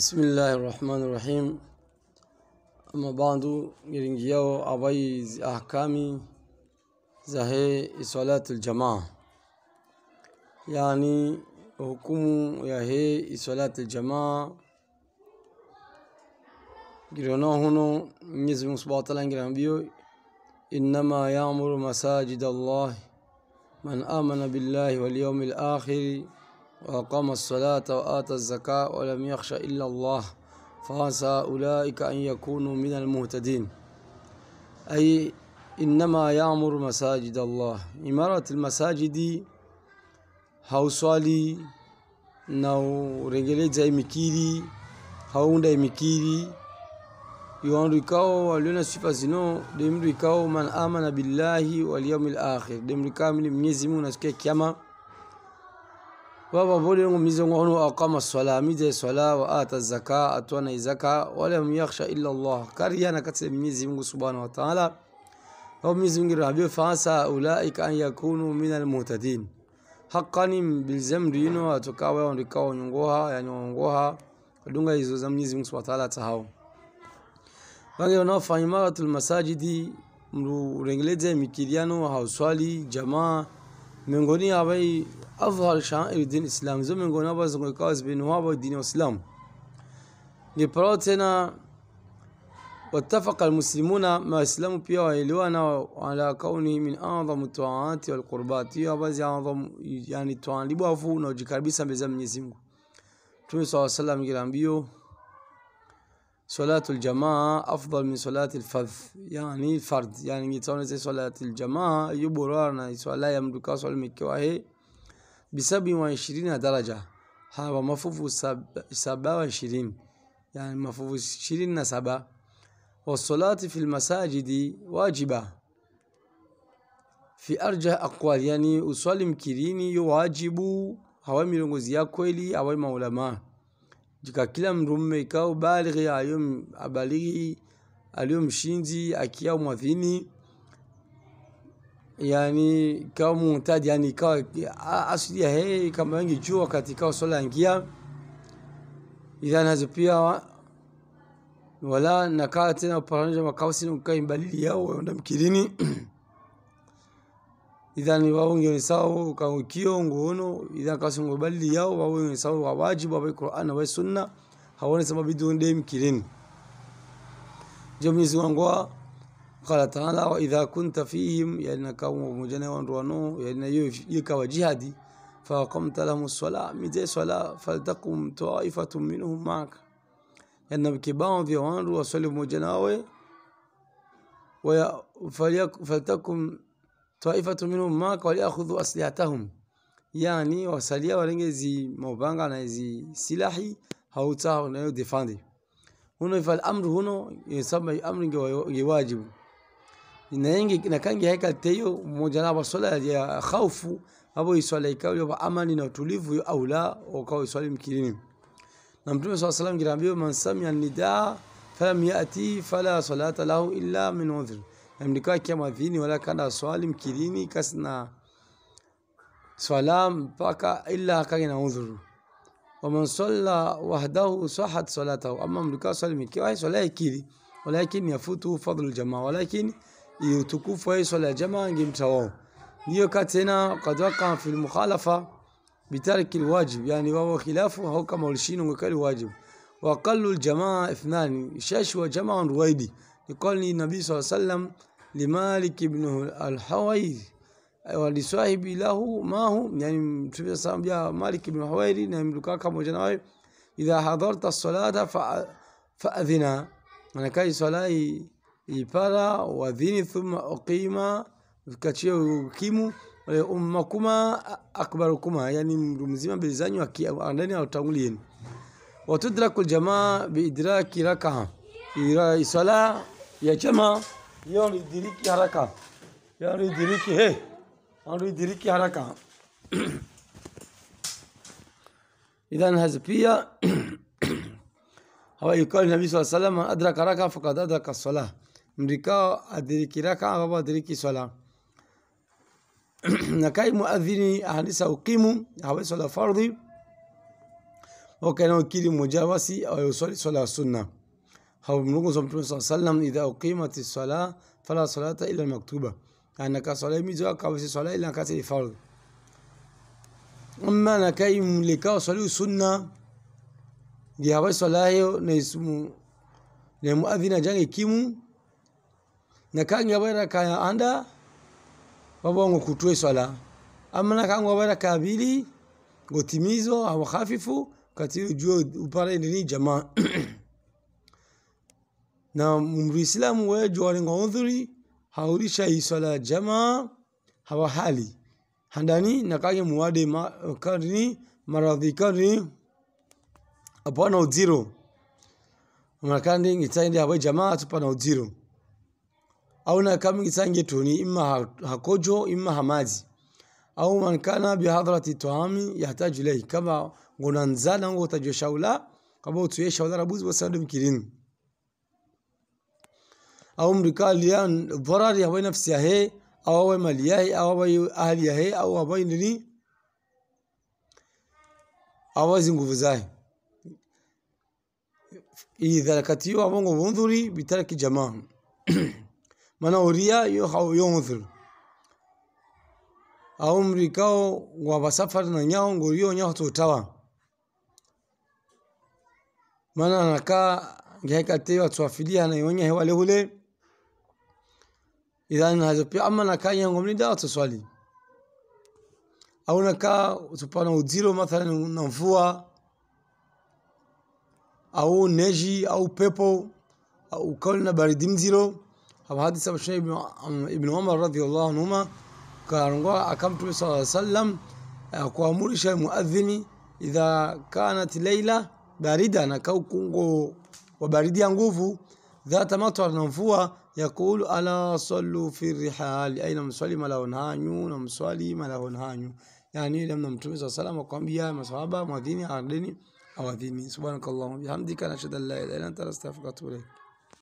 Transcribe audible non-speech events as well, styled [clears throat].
بسم الله الرحمن الرحيم أما بعد جرينجيو أبيز أحكامي زهي صلاة الجماعة يعني حكم يهي صلاة الجماعة جرنا هنا نزم سبعة إنما يعمر مساجد الله من آمن بالله واليوم الآخر وقام الصلاة وآتى الزكاة ولم يخش إلا الله فعسى أولئك أن يكونوا من المهتدين أي إنما يعمر مساجد الله إمارة المساجد هاو سوالي نو رجلي زي مكيري هاو ندي مكيري يوان ركاو ولونا سفزنو دم ركاو من آمن بالله واليوم الآخر دم ركاو من يزمون أسكي كيامة وببلغ مزون اقام الصلاة ميد صلاة وآت الزكاة أتونا الزكاة ولم يخشى إلا الله كريانا كتب ميزي سبحانه وتعالى وميزي ربي فانسى أولئك أن يكونوا من المهتدين حقا بالزمرين وتكاوى ونكاوى ونغوها يعني ونغوها ودunga hizo za Mwenyezi Mungu Subhanahu wa Ta'ala tahao wange wanaofanya imaratul masajidi mrengeleze mikiriano hauswali جماعة من قولي أبي أظهر شعائر الدين الإسلام زو من قولي أبي زنقل كاز بن وابا الدين الإسلام لبراتنا واتفق المسلمون ما اسلموا بها ويلوانا على كونه من أعظم التوعات والقربات هي بازي أعظم يعني الطاعات لبوافو نوجي كاربيسا بزمن يزمو تمي صلى الله عليه وسلم صلاة الجماعة أفضل من صلاة الفرد يعني الفرد يعني يتسون صلاة الجماعة يبورانا صلاة يملك صلاة مكواه بسبع وعشرين درجة هذا مفوف سبع وعشرين يعني مفوف عشرين سبع والصلاة في المساجد واجبة في أرجح أقوال يعني أصلي مكريني يواجب هوا لنغزيا كويلي أوامي مولماه jika kila mrume ikawa balighi aliyo abalighi aliyo mshinzi akiao mwadhini yani ikawa muhtaji yani ikawa asili ya kama wengi jua wakati ikawa swala angia idhan hazo pia wala nakaa tena paranjo makao sina ukaa yao waenda mkirini [clears throat] إذا نبغى نساو كانوا كيون غونو إذا كاسون غبالي ياو بابو نساو غواجب بابي القرآن بابي السنة هون سما بدون ديم كيرين جميز وانغوا قال تعالى وإذا كنت فيهم يعني كانوا مجنة وانروانو يعني يكوا جهادي فقمت لهم الصلاة مدي صلاة فلتقم طائفة منهم معك يعني بكبان ذي وانرو وصلي مجنة وي فليك فلتقم طائفة منهم معك وليأخذوا أسلحتهم يعني wasalia walenge zi mabanga na zi silahi hautao nayo defandi huno ifal amru huno yasema amru nge wajibu inaenge na kangi haika teyo mmoja na swala ya khaufu hapo iswala ikawa kwa amani na utulivu au la ukao iswali mkilini na mtume swalla salam kiraambio man samia nidaa falam yati fala salata lahu illa min udhri mlikaa kiama dhini wala kana swali kasi na swala paka illa kage na udhuru waman salla wahdahu sahat salatahu ama mlikaa swali mkiwa swala ikili ولكن يفوته فضل الجماعة ولكن يتكوف ويصل الجماعة جمتواه ديو كاتنا قد وقع في المخالفة بترك الواجب يعني وهو خلافه هو كما الشين وكل واجب وقل الجماعة اثنان شاش وجماعة رويدي يقول النبي صلى الله عليه وسلم لمالك بن الحوير ولصاحب أيوة، له ما هو يعني تبي سام يا مالك بن الحوير نعم يعني لكاكا مجنوي إذا حضرت الصلاة فأذنا أنا يعني كاي صلاة يبارا وذيني ثم أقيم كاتشي أقيم أمكما أكبركما يعني رمزيما بلزاني وكي أنني أو تغلين وتدرك الجماعة بإدراك ركعة إذا صلاة يا جماعة يوري ديريكي حركة يوري ديريكي هي يوري ديريكي حركة إذا حذفية هو يقول النبي صلى الله عليه وسلم من أدرك ركعة فقد أدرك الصلاة مريكا أدرك ركعة وما أدرك الصلاة نكاي مؤذني أهني سأقيم هو صلاة فرضي وكان وكيل مجاوسي أو يصلي صلاة سنة au mnukuu za Mtume sallallahu sallam idha uqimati sala fala salata ila maktuba almaktuba, ka sala ka wasi sala ila ka ti fard amma na kai mulika sala sunna ya wa sala hiyo na ismu na muadhina jangi kimu na ka kangi habara kaya anda baba ngo kutwe sala amma na ka ngo kangi habara kabili gotimizo au hafifu kati juu upare ni jamaa [clears throat] na muislamu wejo walenga udhuri haurisha hii swala ya jamaa hawahali handani nakaye muwade ma, karni maradhi karni apana udziro marakandi ngitsange ndi awe jamaa tupana udziro auna kam ngitsange tuni imma hakojo imma hamazi au man kana bi hadrati tuami yahtaju ilayhi kama ngonanzana ngo tajo shaula kama utuyesha shaula rabuzi wasadum kirini au mrikalia vorari hawe nafsi yahe au hawe mali yahe au hawe ahali yahe au hawe nini awazi nguvu zahe idha lakatiyo abongo bundhuri bitaraki jamaa [clears throat] maana uria yu yondhuru au mrikao wa basafari na nyao ngoriyo nyao totawa maana anakaa ngehekateyo na iwenye hewa lehule idan hazafi amma na kan yan gwamnati da au na ka uziro mathalan na mvua au neji au pepo au na baridi mziro hadithi ya Sheikh Ibn Umar um, radhiyallahu anhuma kaarangwa akamtume sallallahu alayhi wasallam eh, kuamurisha muadhini idha kanat laila barida na kaukungo wa baridi ya nguvu dhata matwa na mvua يقول ألا صلوا في الرحال أين مسولي ملاون هانيو نمسولي ملاون هانيو يعني لم نمتمي صلى الله وقام بيا مصحابا مديني عرديني أو ديني سبحانك اللهم بحمدك نشهد الله إلا أنت لا استغفرك